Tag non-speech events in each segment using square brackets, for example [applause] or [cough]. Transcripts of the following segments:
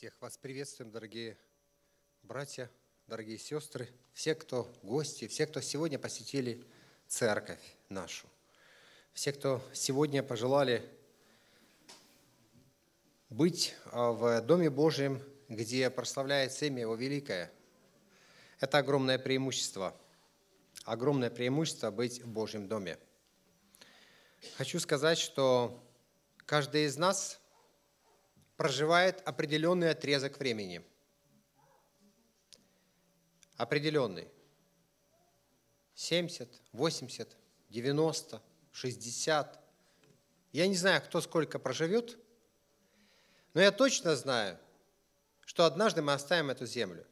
Всех вас приветствуем, дорогие братья, дорогие сестры, все, кто гости, все, кто сегодня посетили церковь нашу, все, кто сегодня пожелали быть а, в Доме Божьем, где прославляется имя Его Великое. Это огромное преимущество, огромное преимущество быть в Божьем Доме. Хочу сказать, что каждый из нас – проживает определенный отрезок времени. Определенный. 70, 80, 90, 60. Я не знаю, кто сколько проживет, но я точно знаю, что однажды мы оставим эту землю.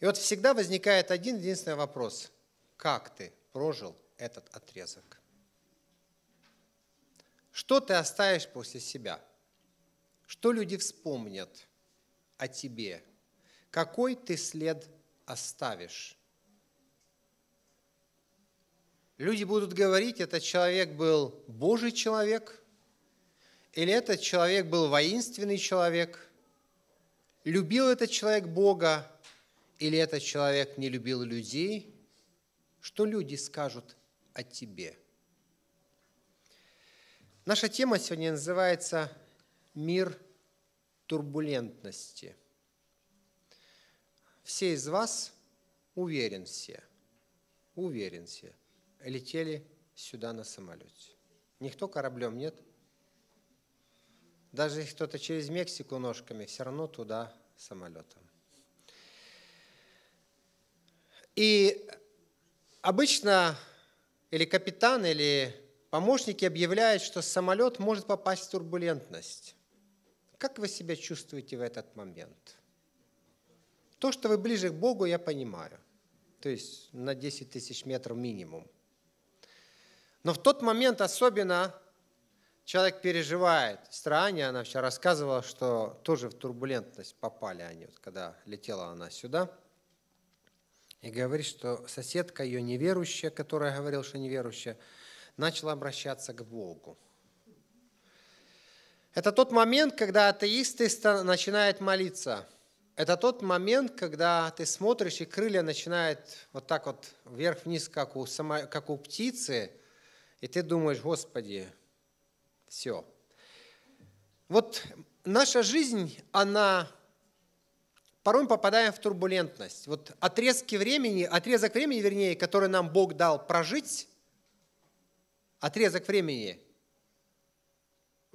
И вот всегда возникает один единственный вопрос. Как ты прожил этот отрезок? Что ты оставишь после себя – что люди вспомнят о тебе? Какой ты след оставишь? Люди будут говорить, этот человек был Божий человек, или этот человек был воинственный человек, любил этот человек Бога, или этот человек не любил людей. Что люди скажут о тебе? Наша тема сегодня называется мир турбулентности. Все из вас, уверен все, уверен все, летели сюда на самолете. Никто кораблем нет. Даже если кто-то через Мексику ножками, все равно туда самолетом. И обычно или капитан, или помощники объявляют, что самолет может попасть в турбулентность. Как вы себя чувствуете в этот момент? То, что вы ближе к Богу, я понимаю. То есть на 10 тысяч метров минимум. Но в тот момент особенно человек переживает. Сестра она вчера рассказывала, что тоже в турбулентность попали они, вот, когда летела она сюда. И говорит, что соседка ее неверующая, которая говорила, что неверующая, начала обращаться к Богу. Это тот момент, когда атеисты начинают молиться. Это тот момент, когда ты смотришь, и крылья начинают вот так вот вверх-вниз, как у, само... как у птицы, и ты думаешь, Господи, все. Вот наша жизнь, она порой мы попадаем в турбулентность. Вот отрезки времени, отрезок времени, вернее, который нам Бог дал прожить, отрезок времени –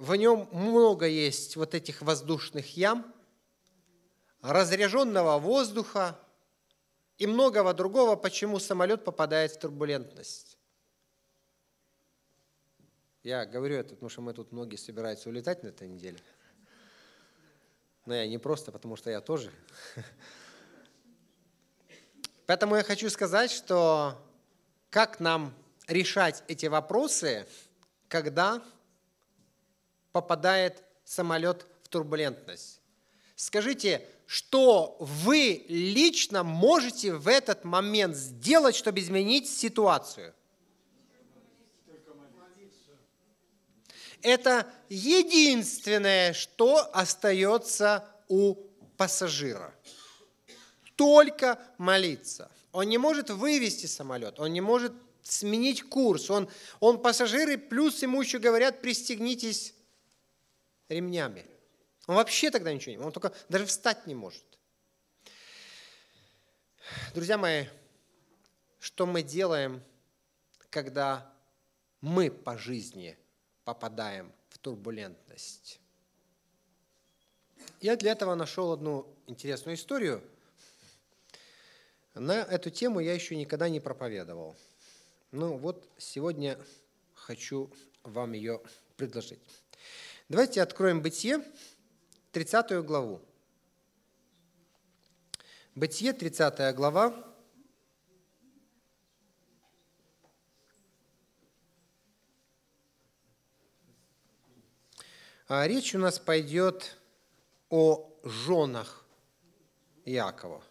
в нем много есть вот этих воздушных ям, разряженного воздуха и многого другого, почему самолет попадает в турбулентность. Я говорю это, потому что мы тут многие собираются улетать на этой неделе. Но я не просто, потому что я тоже. [laughs] Поэтому я хочу сказать, что как нам решать эти вопросы, когда попадает самолет в турбулентность. Скажите, что вы лично можете в этот момент сделать, чтобы изменить ситуацию? Это единственное, что остается у пассажира. Только молиться. Он не может вывести самолет, он не может сменить курс. Он, он пассажиры, плюс ему еще говорят, пристегнитесь ремнями. Он вообще тогда ничего не может, он только даже встать не может. Друзья мои, что мы делаем, когда мы по жизни попадаем в турбулентность? Я для этого нашел одну интересную историю. На эту тему я еще никогда не проповедовал. Ну вот сегодня хочу вам ее предложить. Давайте откроем Бытие, 30 главу. Бытие, 30 глава. А, речь у нас пойдет о женах Якова.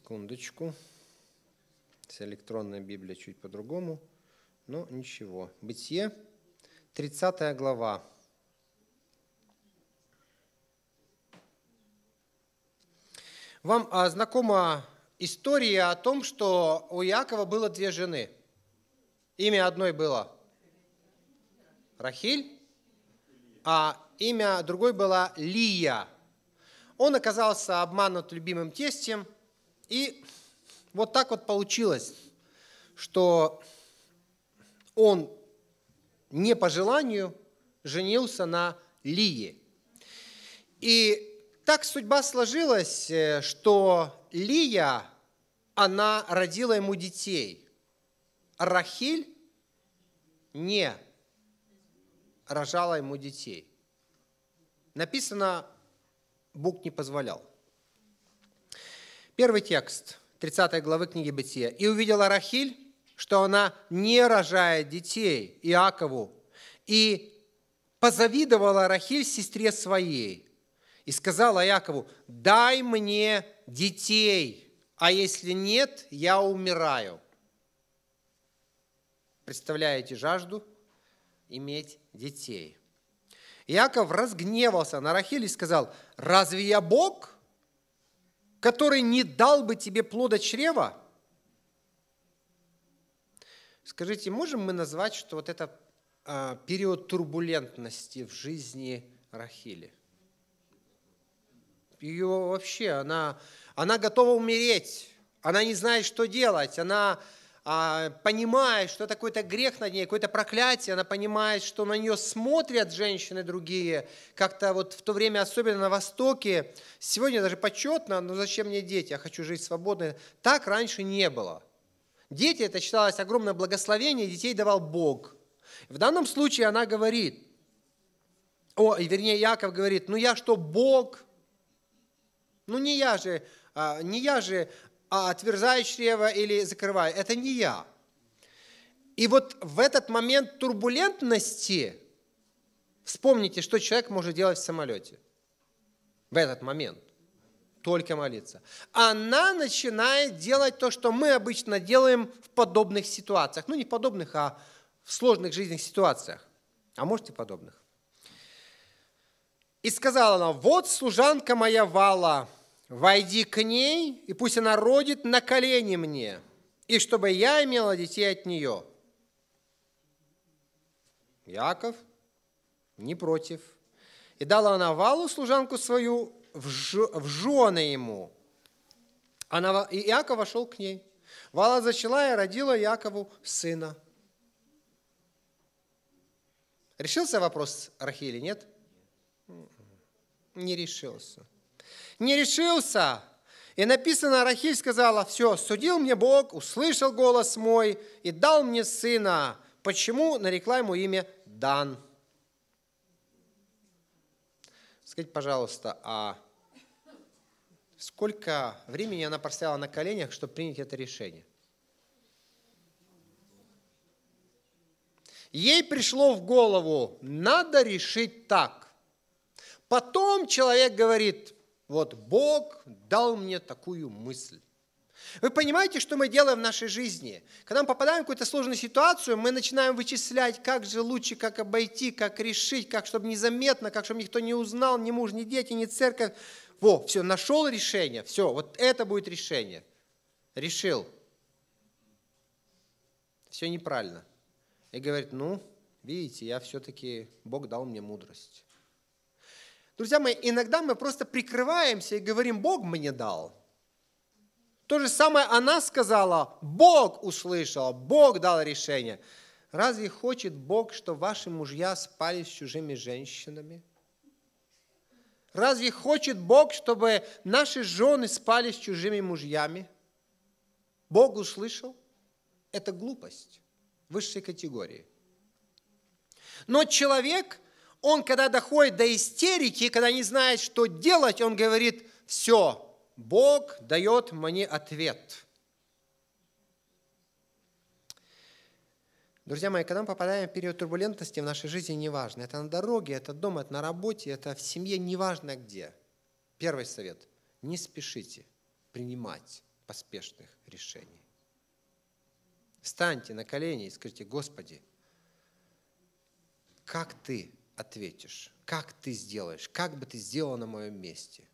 Секундочку. С электронной Библия чуть по-другому, но ничего. Бытие, 30 глава. Вам а, знакома история о том, что у Якова было две жены. Имя одной было Рахиль, а имя другой было Лия. Он оказался обманут любимым тестем – и вот так вот получилось, что он не по желанию женился на Лии. И так судьба сложилась, э, что Лия, она родила ему детей. Рахиль не рожала ему детей. Написано, Бог не позволял. Первый текст 30 главы книги Бытия. «И увидела Рахиль, что она не рожает детей Иакову, и позавидовала Рахиль сестре своей, и сказала Иакову, дай мне детей, а если нет, я умираю». Представляете жажду иметь детей? Иаков разгневался на Рахиль и сказал, «Разве я Бог?» который не дал бы тебе плода чрева? Скажите, можем мы назвать, что вот это а, период турбулентности в жизни Рахили? Ее вообще, она, она готова умереть, она не знает, что делать, она, а, понимает, что это какой-то грех над ней, какое-то проклятие, она понимает, что на нее смотрят женщины другие, как-то вот в то время, особенно на Востоке, сегодня даже почетно, но «Ну, зачем мне дети, я хочу жить свободно. Так раньше не было. Дети, это считалось огромное благословение, детей давал Бог. В данном случае она говорит, о, вернее, Яков говорит, ну я что, Бог? Ну не я же, а, не я же а отверзаю чрево или закрываю. Это не я. И вот в этот момент турбулентности вспомните, что человек может делать в самолете. В этот момент. Только молиться. Она начинает делать то, что мы обычно делаем в подобных ситуациях. Ну, не в подобных, а в сложных жизненных ситуациях. А может и подобных. И сказала она, вот служанка моя Вала, Войди к ней, и пусть она родит на колени мне, и чтобы я имела детей от нее. Яков не против. И дала она Валу, служанку свою, в, ж, в жены ему. Она, и Иаков вошел к ней. Вала зачала и родила Якову сына. Решился вопрос Рахили, нет? М-м-м. Не решился не решился. И написано, Рахиль сказала, все, судил мне Бог, услышал голос мой и дал мне сына. Почему нарекла ему имя Дан? Скажите, пожалуйста, а сколько времени она простояла на коленях, чтобы принять это решение? Ей пришло в голову, надо решить так. Потом человек говорит, вот Бог дал мне такую мысль. Вы понимаете, что мы делаем в нашей жизни? Когда мы попадаем в какую-то сложную ситуацию, мы начинаем вычислять, как же лучше, как обойти, как решить, как чтобы незаметно, как чтобы никто не узнал, ни муж, ни дети, ни церковь. Во, все, нашел решение, все, вот это будет решение. Решил. Все неправильно. И говорит, ну, видите, я все-таки, Бог дал мне мудрость. Друзья мои, иногда мы просто прикрываемся и говорим, Бог мне дал. То же самое она сказала, Бог услышал, Бог дал решение. Разве хочет Бог, что ваши мужья спали с чужими женщинами? Разве хочет Бог, чтобы наши жены спали с чужими мужьями? Бог услышал? Это глупость высшей категории. Но человек – он, когда доходит до истерики, когда не знает, что делать, он говорит, все, Бог дает мне ответ. Друзья мои, когда мы попадаем в период турбулентности в нашей жизни, неважно, это на дороге, это дома, это на работе, это в семье, неважно где. Первый совет – не спешите принимать поспешных решений. Встаньте на колени и скажите, Господи, как Ты ответишь, как ты сделаешь, как бы ты сделал на моем месте.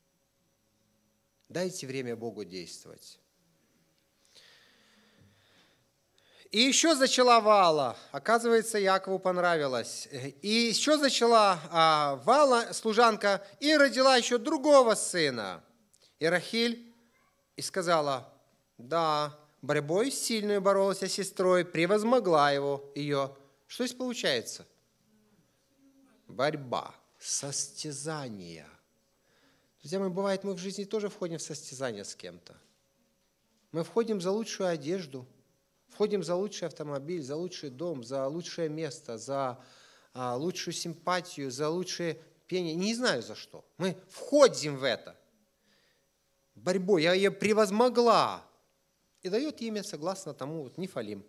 Дайте время Богу действовать. И еще зачала вала. Оказывается, Якову понравилось. И еще зачала а, вала, служанка, и родила еще другого сына. И Рахиль и сказала, да, борьбой сильную боролась с сестрой, превозмогла его, ее. Что здесь получается? борьба, состязание. Друзья мои, бывает, мы в жизни тоже входим в состязание с кем-то. Мы входим за лучшую одежду, входим за лучший автомобиль, за лучший дом, за лучшее место, за а, лучшую симпатию, за лучшее пение. Не знаю за что. Мы входим в это. борьбу. Я ее превозмогла. И дает имя согласно тому вот Нефалим.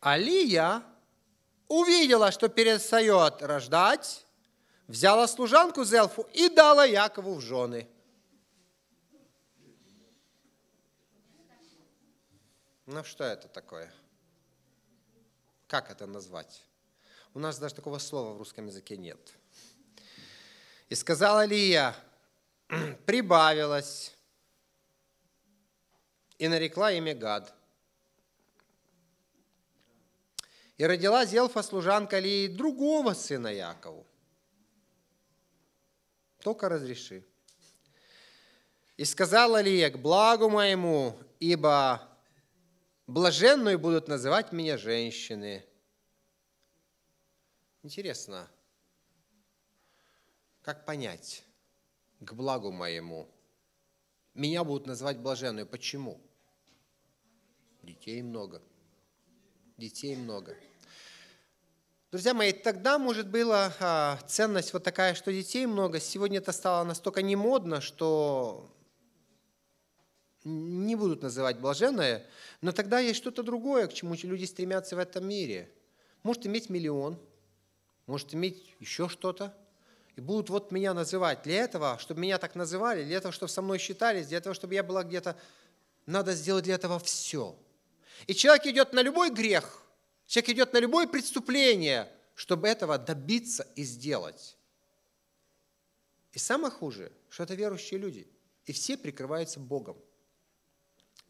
Алия увидела, что перестает рождать, взяла служанку Зелфу и дала Якову в жены. Ну что это такое? Как это назвать? У нас даже такого слова в русском языке нет. И сказала Лия, прибавилась и нарекла имя Гад – И родила Зелфа служанка Лии другого сына Якову. Только разреши. И сказала Лия к благу моему, ибо блаженную будут называть меня женщины. Интересно, как понять к благу моему? Меня будут называть блаженную. Почему? Детей много детей много. Друзья мои, тогда, может, была а, ценность вот такая, что детей много. Сегодня это стало настолько немодно, что не будут называть блаженное, но тогда есть что-то другое, к чему люди стремятся в этом мире. Может иметь миллион, может иметь еще что-то, и будут вот меня называть. Для этого, чтобы меня так называли, для этого, чтобы со мной считались, для того, чтобы я была где-то, надо сделать для этого все – и человек идет на любой грех, человек идет на любое преступление, чтобы этого добиться и сделать. И самое хуже, что это верующие люди. И все прикрываются Богом.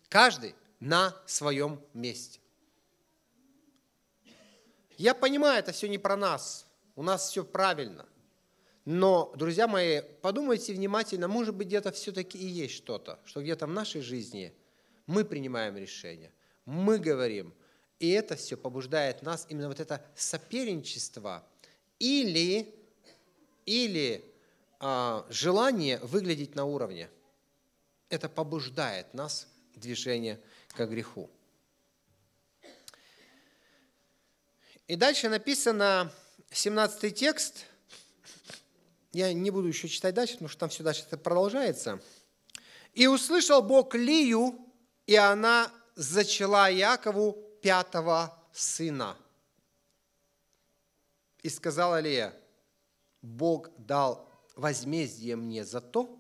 Каждый на своем месте. Я понимаю, это все не про нас. У нас все правильно. Но, друзья мои, подумайте внимательно, может быть, где-то все-таки и есть что-то, что где-то в нашей жизни мы принимаем решение – мы говорим. И это все побуждает нас, именно вот это соперничество или, или а, желание выглядеть на уровне. Это побуждает нас к движению к греху. И дальше написано 17 текст. Я не буду еще читать дальше, потому что там все дальше продолжается. «И услышал Бог Лию, и она зачала Якову пятого сына. И сказала Лея, Бог дал возмездие мне за то,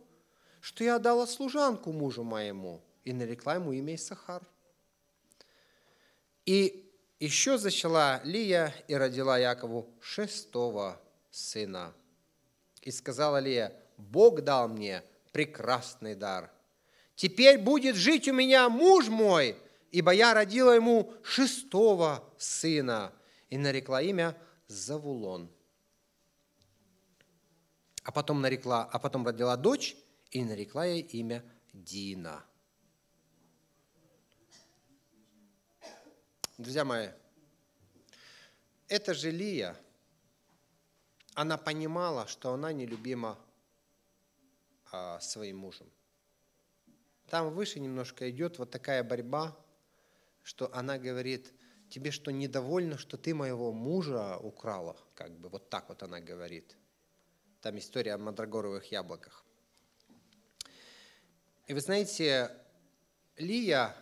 что я дала служанку мужу моему, и нарекла ему имя сахар И еще зачала Лия и родила Якову шестого сына. И сказала Лия, Бог дал мне прекрасный дар. Теперь будет жить у меня муж мой, ибо я родила ему шестого сына, и нарекла имя Завулон. А потом, нарекла, а потом родила дочь, и нарекла ей имя Дина. Друзья мои, эта же Лия, она понимала, что она нелюбима а, своим мужем. Там выше немножко идет вот такая борьба что она говорит, тебе что, недовольно, что ты моего мужа украла? Как бы вот так вот она говорит. Там история о мандрагоровых яблоках. И вы знаете, Лия,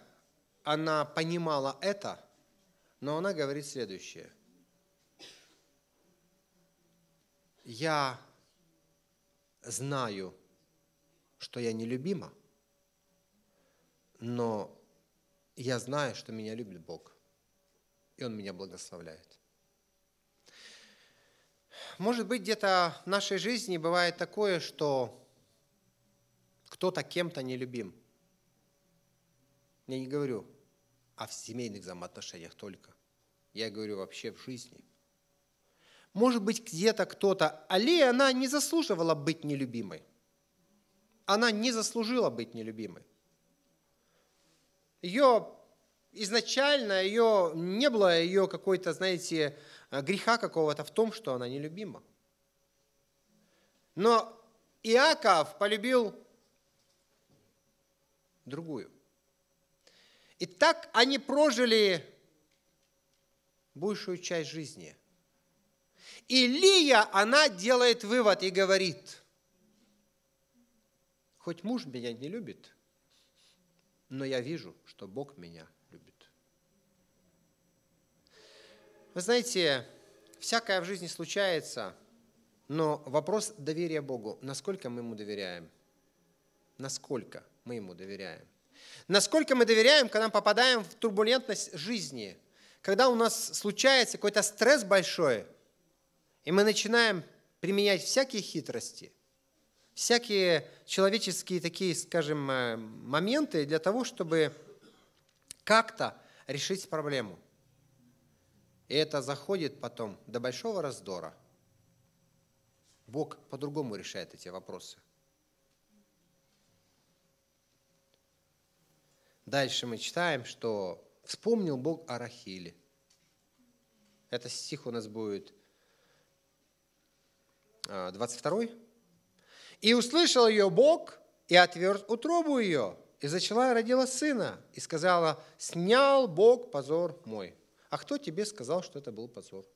она понимала это, но она говорит следующее. Я знаю, что я нелюбима, но я знаю, что меня любит Бог, и Он меня благословляет. Может быть, где-то в нашей жизни бывает такое, что кто-то кем-то не любим. Я не говорю а в семейных взаимоотношениях только. Я говорю вообще в жизни. Может быть, где-то кто-то... Али, она не заслуживала быть нелюбимой. Она не заслужила быть нелюбимой. Ее изначально, ее не было ее какой-то, знаете, э, греха какого-то в том, что она нелюбима. Но Иаков полюбил другую. И так они прожили большую часть жизни. И Лия, она делает вывод и говорит, хоть муж меня не любит, но я вижу, что Бог меня любит. Вы знаете, всякое в жизни случается, но вопрос доверия Богу, насколько мы Ему доверяем, насколько мы Ему доверяем. Насколько мы доверяем, когда мы попадаем в турбулентность жизни, когда у нас случается какой-то стресс большой, и мы начинаем применять всякие хитрости – всякие человеческие такие, скажем, э, моменты для того, чтобы как-то решить проблему. И это заходит потом до большого раздора. Бог по-другому решает эти вопросы. Дальше мы читаем, что вспомнил Бог о Рахиле. Это стих у нас будет 22. Э, -й. И услышал ее Бог, и отверз утробу ее, и зачала и родила сына, и сказала, снял Бог позор мой. А кто тебе сказал, что это был позор?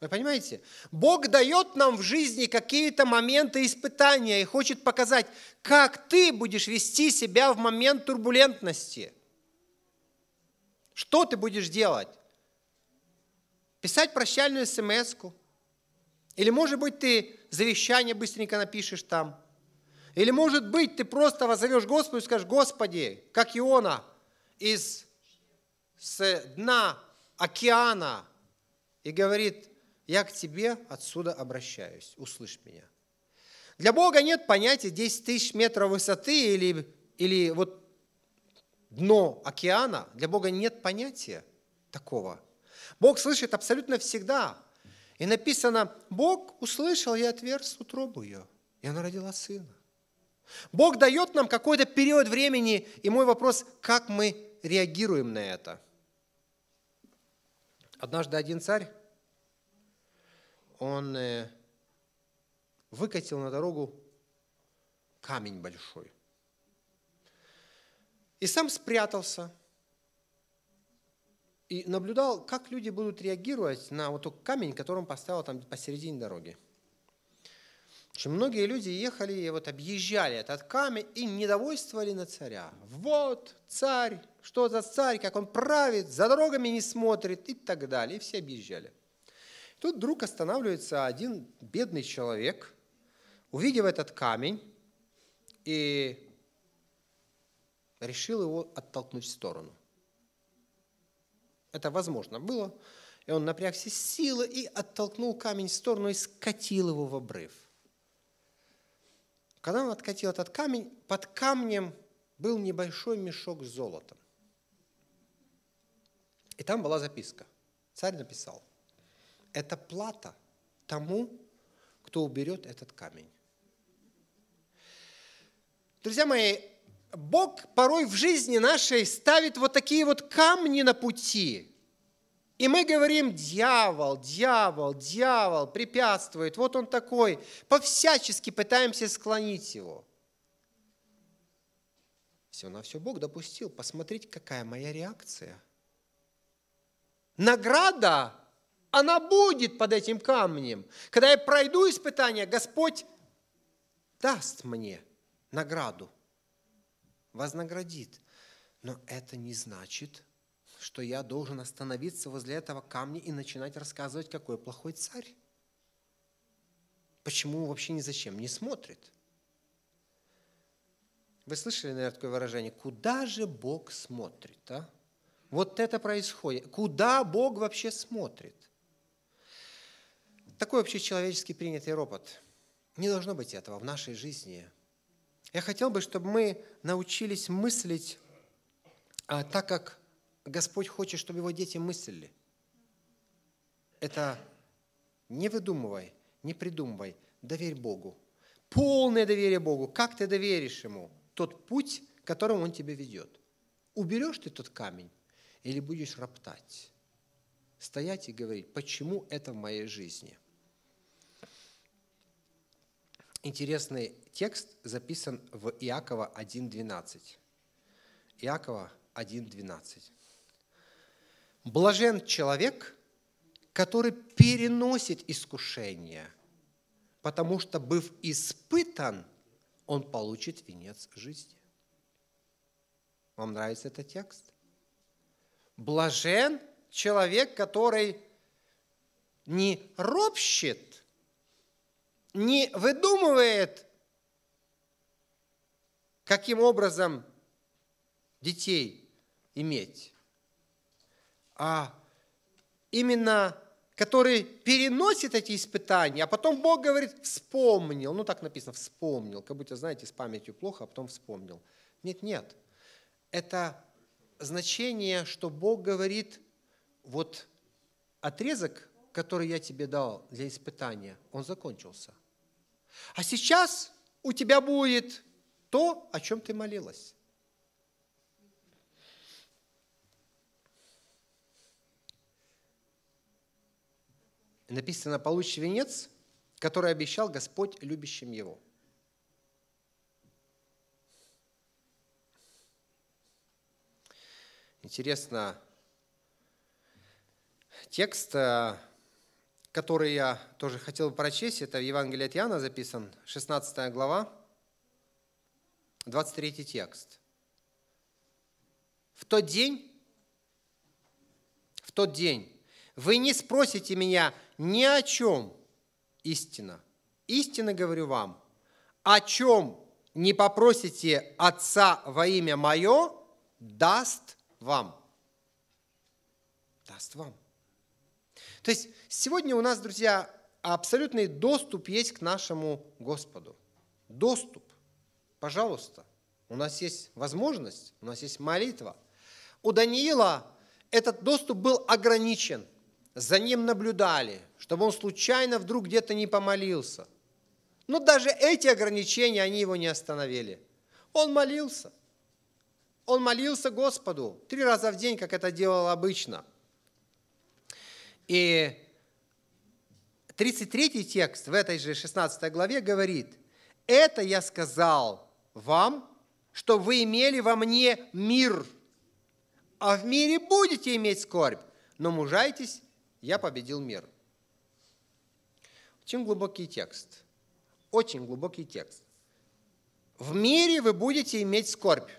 Вы понимаете? Бог дает нам в жизни какие-то моменты испытания и хочет показать, как ты будешь вести себя в момент турбулентности. Что ты будешь делать? Писать прощальную смс -ку? Или, может быть, ты завещание быстренько напишешь там. Или, может быть, ты просто возовешь Господу и скажешь, Господи, как Иона из с дна океана и говорит, я к тебе отсюда обращаюсь, услышь меня. Для Бога нет понятия 10 тысяч метров высоты или, или вот дно океана. Для Бога нет понятия такого. Бог слышит абсолютно всегда. И написано, Бог услышал и отверз утробу ее, и она родила сына. Бог дает нам какой-то период времени, и мой вопрос, как мы реагируем на это? Однажды один царь, он э, выкатил на дорогу камень большой. И сам спрятался, и наблюдал, как люди будут реагировать на вот тот камень, который он поставил там посередине дороги. Очень многие люди ехали и вот объезжали этот камень и недовольствовали на царя. Вот царь, что за царь, как он правит, за дорогами не смотрит и так далее. И все объезжали. Тут вдруг останавливается один бедный человек, увидев этот камень, и решил его оттолкнуть в сторону. Это возможно было. И он напрягся с силы и оттолкнул камень в сторону и скатил его в обрыв. Когда он откатил этот камень, под камнем был небольшой мешок с золотом. И там была записка. Царь написал, это плата тому, кто уберет этот камень. Друзья мои, Бог порой в жизни нашей ставит вот такие вот камни на пути. И мы говорим, дьявол, дьявол, дьявол препятствует, вот он такой. По-всячески пытаемся склонить его. Все на все Бог допустил. Посмотрите, какая моя реакция. Награда, она будет под этим камнем. Когда я пройду испытание, Господь даст мне награду вознаградит. Но это не значит, что я должен остановиться возле этого камня и начинать рассказывать, какой плохой царь. Почему вообще ни зачем не смотрит? Вы слышали, наверное, такое выражение? Куда же Бог смотрит? А? Вот это происходит. Куда Бог вообще смотрит? Такой вообще человеческий принятый ропот. Не должно быть этого в нашей жизни. Я хотел бы, чтобы мы научились мыслить а, так, как Господь хочет, чтобы его дети мыслили. Это не выдумывай, не придумывай, доверь Богу. Полное доверие Богу. Как ты доверишь Ему тот путь, которым Он тебя ведет? Уберешь ты тот камень или будешь роптать? Стоять и говорить, почему это в моей жизни? Интересный Текст записан в Иакова 1.12. Иакова 1.12. Блажен человек, который переносит искушение, потому что, быв испытан, он получит венец жизни. Вам нравится этот текст? Блажен человек, который не ропщет, не выдумывает – каким образом детей иметь, а именно который переносит эти испытания, а потом Бог говорит, вспомнил, ну так написано, вспомнил, как будто, знаете, с памятью плохо, а потом вспомнил. Нет, нет, это значение, что Бог говорит, вот отрезок, который я тебе дал для испытания, он закончился. А сейчас у тебя будет то, о чем ты молилась. Написано, получишь венец, который обещал Господь любящим его. Интересно, текст, э, который я тоже хотел прочесть, это в Евангелии от Иоанна записан, 16 глава, 23 текст. В тот день, в тот день вы не спросите меня ни о чем. Истина. Истинно говорю вам, о чем не попросите Отца во имя Мое, даст вам. Даст вам. То есть сегодня у нас, друзья, абсолютный доступ есть к нашему Господу. Доступ. Пожалуйста, у нас есть возможность, у нас есть молитва. У Даниила этот доступ был ограничен. За ним наблюдали, чтобы он случайно вдруг где-то не помолился. Но даже эти ограничения, они его не остановили. Он молился. Он молился Господу три раза в день, как это делал обычно. И 33 текст в этой же 16 главе говорит, «Это я сказал, вам, что вы имели во мне мир. А в мире будете иметь скорбь, но мужайтесь, я победил мир. Очень глубокий текст. Очень глубокий текст. В мире вы будете иметь скорбь.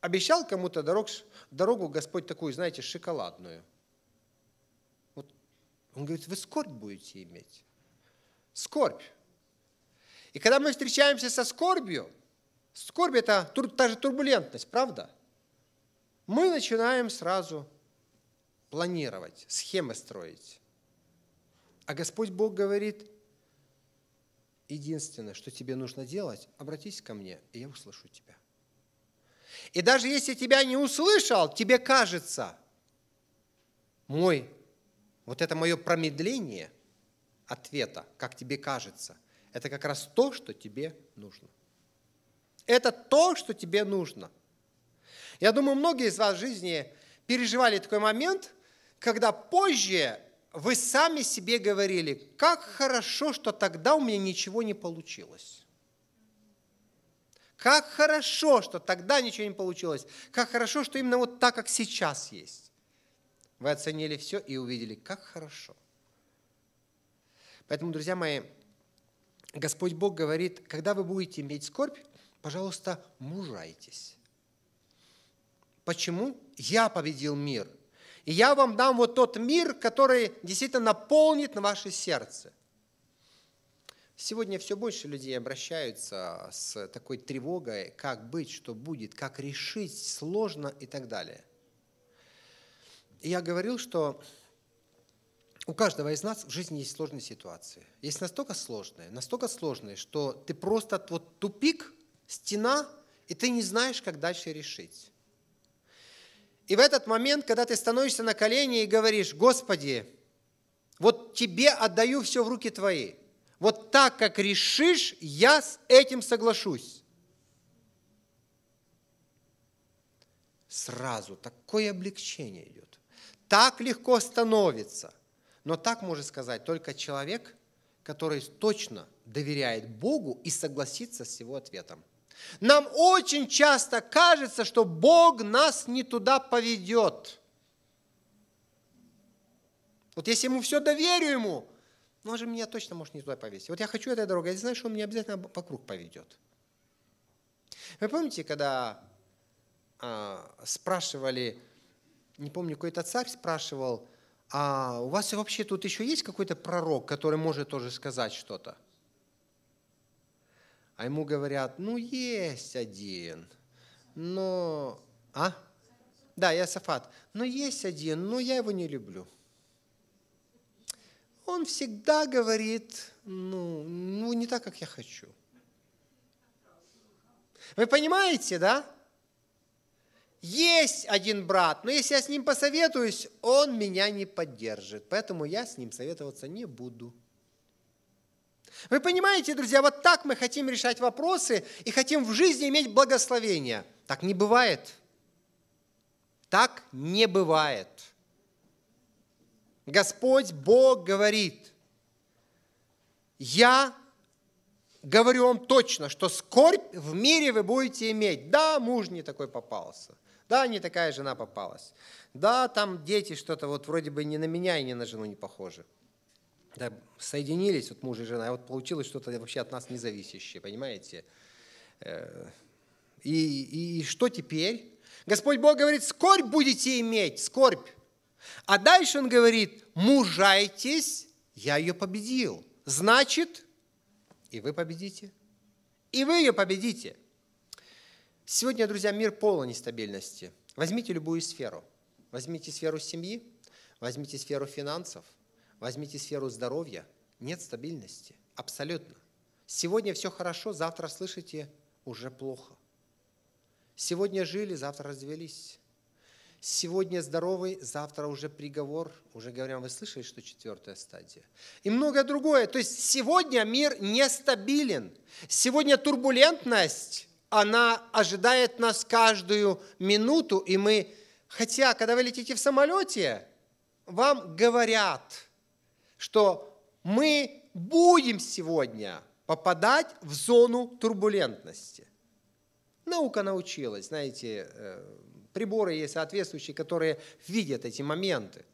Обещал кому-то дорог, дорогу Господь такую, знаете, шоколадную. Вот. Он говорит, вы скорбь будете иметь. Скорбь. И когда мы встречаемся со скорбью, скорбь – это тур, та же турбулентность, правда? Мы начинаем сразу планировать, схемы строить. А Господь Бог говорит, единственное, что тебе нужно делать, обратись ко мне, и я услышу тебя. И даже если тебя не услышал, тебе кажется, мой, вот это мое промедление ответа, как тебе кажется – это как раз то, что тебе нужно. Это то, что тебе нужно. Я думаю, многие из вас в жизни переживали такой момент, когда позже вы сами себе говорили, как хорошо, что тогда у меня ничего не получилось. Как хорошо, что тогда ничего не получилось. Как хорошо, что именно вот так, как сейчас есть. Вы оценили все и увидели, как хорошо. Поэтому, друзья мои, Господь Бог говорит, когда вы будете иметь скорбь, пожалуйста, мужайтесь. Почему? Я победил мир. И я вам дам вот тот мир, который действительно наполнит ваше сердце. Сегодня все больше людей обращаются с такой тревогой, как быть, что будет, как решить, сложно и так далее. И я говорил, что у каждого из нас в жизни есть сложные ситуации. Есть настолько сложные, настолько сложные, что ты просто вот тупик, стена, и ты не знаешь, как дальше решить. И в этот момент, когда ты становишься на колени и говоришь, Господи, вот тебе отдаю все в руки твои. Вот так, как решишь, я с этим соглашусь. Сразу такое облегчение идет. Так легко становится – но так может сказать только человек, который точно доверяет Богу и согласится с его ответом. Нам очень часто кажется, что Бог нас не туда поведет. Вот если ему все доверю ему, ну, он же меня точно может не туда повести. Вот я хочу этой дорогой, я знаю, что он меня обязательно по вокруг поведет. Вы помните, когда а, спрашивали, не помню, какой-то царь спрашивал а у вас вообще тут еще есть какой-то пророк, который может тоже сказать что-то? А ему говорят, ну есть один, но... А? Да, я Сафат. Но «Ну, есть один, но я его не люблю. Он всегда говорит, ну, ну не так, как я хочу. Вы понимаете, да? Есть один брат, но если я с ним посоветуюсь, он меня не поддержит, поэтому я с ним советоваться не буду. Вы понимаете, друзья, вот так мы хотим решать вопросы и хотим в жизни иметь благословение. Так не бывает. Так не бывает. Господь Бог говорит, я говорю вам точно, что скорбь в мире вы будете иметь. Да, муж не такой попался. Да, не такая жена попалась. Да, там дети что-то вот вроде бы не на меня и не на жену не похожи. Да, соединились вот муж и жена, и вот получилось что-то вообще от нас независящее, понимаете? Э, и, и, и что теперь? Господь Бог говорит, скорбь будете иметь, скорбь. А дальше он говорит, мужайтесь, я ее победил. Значит, и вы победите. И вы ее победите. Сегодня, друзья, мир полон нестабильности. Возьмите любую сферу. Возьмите сферу семьи, возьмите сферу финансов, возьмите сферу здоровья. Нет стабильности. Абсолютно. Сегодня все хорошо, завтра, слышите, уже плохо. Сегодня жили, завтра развелись. Сегодня здоровый, завтра уже приговор. Уже говорим, вы слышали, что четвертая стадия? И многое другое. То есть сегодня мир нестабилен. Сегодня турбулентность она ожидает нас каждую минуту, и мы, хотя, когда вы летите в самолете, вам говорят, что мы будем сегодня попадать в зону турбулентности. Наука научилась, знаете, э, приборы есть соответствующие, которые видят эти моменты.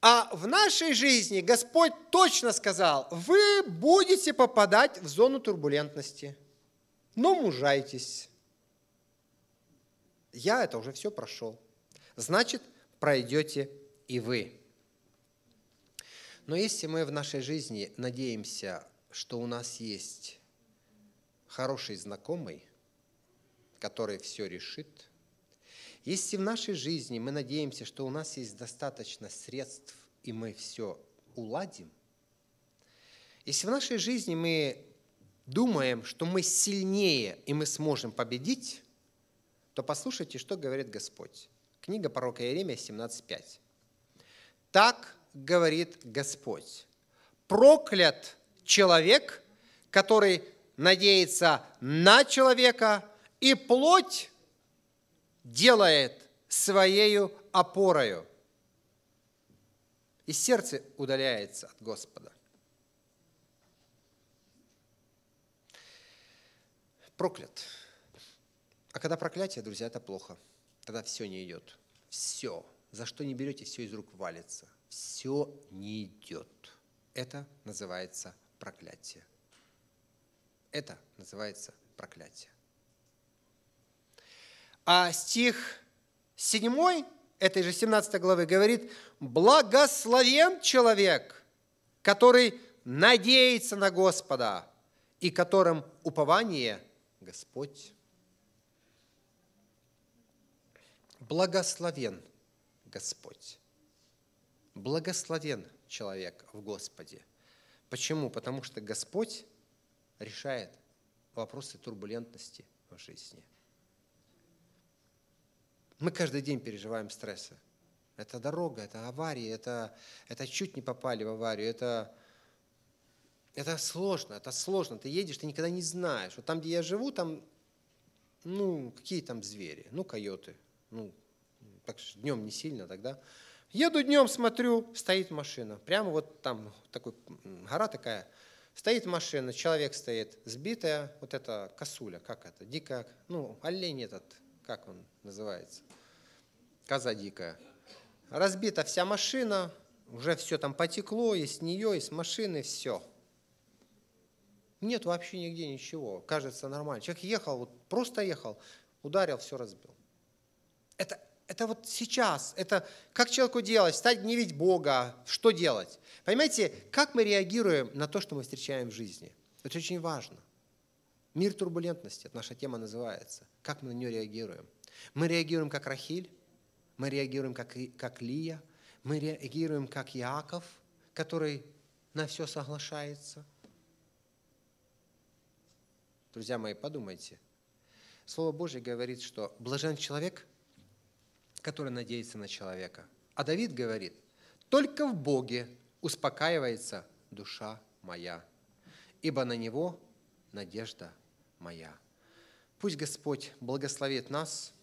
А в нашей жизни Господь точно сказал, вы будете попадать в зону турбулентности – но мужайтесь. Я это уже все прошел. Значит, пройдете и вы. Но если мы в нашей жизни надеемся, что у нас есть хороший знакомый, который все решит, если в нашей жизни мы надеемся, что у нас есть достаточно средств, и мы все уладим, если в нашей жизни мы думаем, что мы сильнее и мы сможем победить, то послушайте, что говорит Господь. Книга пророка Иеремия 17.5. «Так говорит Господь, проклят человек, который надеется на человека, и плоть делает своею опорою, и сердце удаляется от Господа. проклят. А когда проклятие, друзья, это плохо. Тогда все не идет. Все. За что не берете, все из рук валится. Все не идет. Это называется проклятие. Это называется проклятие. А стих 7 этой же 17 главы говорит, «Благословен человек, который надеется на Господа, и которым упование – Господь. Благословен Господь. Благословен человек в Господе. Почему? Потому что Господь решает вопросы турбулентности в жизни. Мы каждый день переживаем стрессы. Это дорога, это аварии, это, это чуть не попали в аварию, это это сложно, это сложно. Ты едешь, ты никогда не знаешь. Вот там, где я живу, там, ну, какие там звери? Ну, койоты. Ну, так же днем не сильно тогда. Еду днем, смотрю, стоит машина. Прямо вот там такой, гора такая. Стоит машина, человек стоит, сбитая, вот эта косуля, как это, дикая, ну, олень этот, как он называется, коза дикая. Разбита вся машина, уже все там потекло, и с нее, и с машины, все. Нет вообще нигде ничего. Кажется нормально. Человек ехал, вот просто ехал, ударил, все разбил. Это, это вот сейчас. Это как человеку делать? Стать гневить Бога. Что делать? Понимаете, как мы реагируем на то, что мы встречаем в жизни? Это очень важно. Мир турбулентности, это наша тема называется. Как мы на нее реагируем? Мы реагируем как Рахиль, мы реагируем как, как Лия, мы реагируем как Иаков, который на все соглашается – Друзья мои, подумайте. Слово Божье говорит, что блажен человек, который надеется на человека. А Давид говорит, только в Боге успокаивается душа моя, ибо на Него надежда моя. Пусть Господь благословит нас,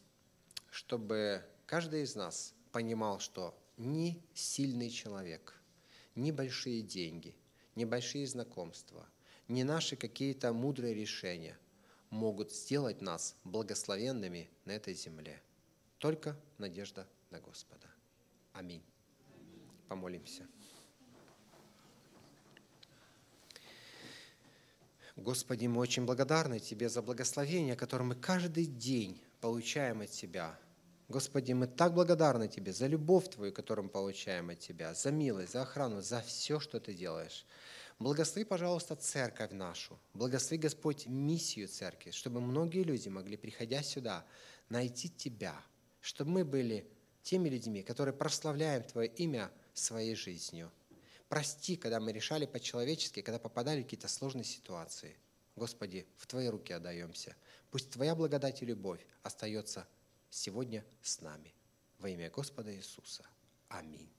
чтобы каждый из нас понимал, что ни сильный человек, ни большие деньги, ни большие знакомства – не наши какие-то мудрые решения могут сделать нас благословенными на этой земле. Только надежда на Господа. Аминь. Помолимся. Господи, мы очень благодарны Тебе за благословение, которое мы каждый день получаем от Тебя. Господи, мы так благодарны Тебе за любовь Твою, которую мы получаем от Тебя, за милость, за охрану, за все, что Ты делаешь. Благослови, пожалуйста, церковь нашу. Благослови, Господь, миссию церкви, чтобы многие люди могли, приходя сюда, найти Тебя, чтобы мы были теми людьми, которые прославляем Твое имя своей жизнью. Прости, когда мы решали по-человечески, когда попадали в какие-то сложные ситуации. Господи, в Твои руки отдаемся. Пусть Твоя благодать и любовь остается сегодня с нами. Во имя Господа Иисуса. Аминь.